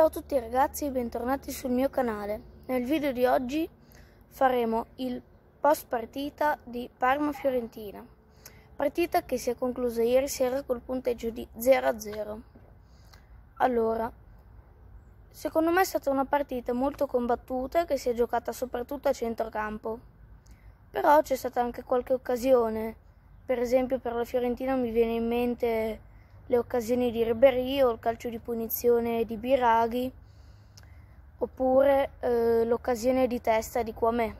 Ciao a tutti ragazzi e bentornati sul mio canale. Nel video di oggi faremo il post partita di Parma-Fiorentina, partita che si è conclusa ieri sera col punteggio di 0-0. Allora, secondo me è stata una partita molto combattuta che si è giocata soprattutto a centrocampo, però c'è stata anche qualche occasione, per esempio per la Fiorentina mi viene in mente le occasioni di Riberio, il calcio di punizione di Biraghi oppure eh, l'occasione di testa di Quamè.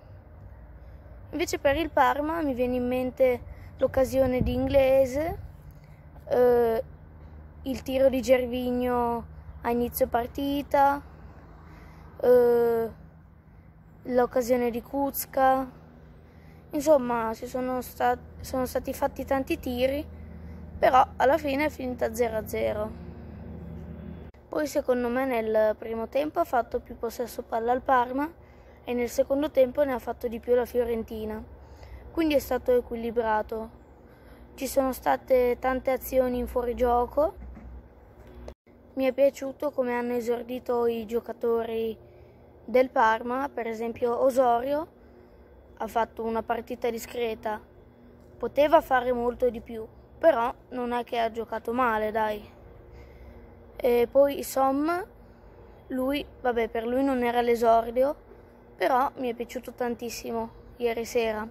Invece per il Parma mi viene in mente l'occasione di Inglese, eh, il tiro di Gervigno a inizio partita, eh, l'occasione di Kuzka. Insomma, sono, stat- sono stati fatti tanti tiri però alla fine è finita 0-0. Poi secondo me nel primo tempo ha fatto più possesso palla al Parma e nel secondo tempo ne ha fatto di più la Fiorentina, quindi è stato equilibrato. Ci sono state tante azioni in fuorigioco, mi è piaciuto come hanno esordito i giocatori del Parma, per esempio Osorio ha fatto una partita discreta, poteva fare molto di più però non è che ha giocato male, dai. E poi Som, lui, vabbè, per lui non era l'esordio, però mi è piaciuto tantissimo ieri sera.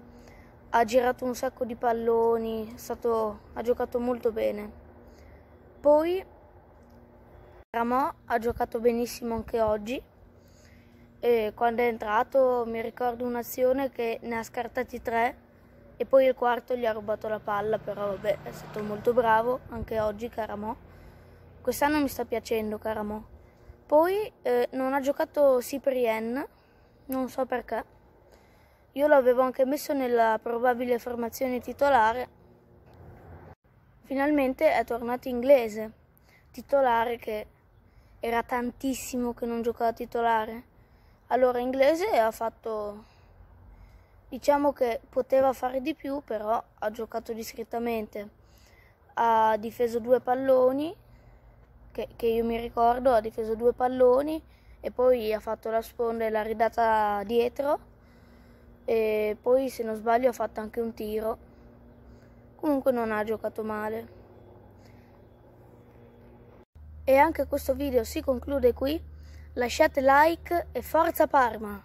Ha girato un sacco di palloni, stato, ha giocato molto bene. Poi Ramò ha giocato benissimo anche oggi. E quando è entrato mi ricordo un'azione che ne ha scartati tre e poi il quarto gli ha rubato la palla, però vabbè, è stato molto bravo, anche oggi Caramò. Quest'anno mi sta piacendo Caramò. Poi eh, non ha giocato Cyprien, non so perché. Io l'avevo anche messo nella probabile formazione titolare. Finalmente è tornato inglese, titolare che era tantissimo che non giocava titolare. Allora inglese ha fatto Diciamo che poteva fare di più, però ha giocato discretamente. Ha difeso due palloni, che, che io mi ricordo, ha difeso due palloni e poi ha fatto la sponda e l'ha ridata dietro. E poi, se non sbaglio, ha fatto anche un tiro. Comunque non ha giocato male. E anche questo video si conclude qui. Lasciate like e forza Parma!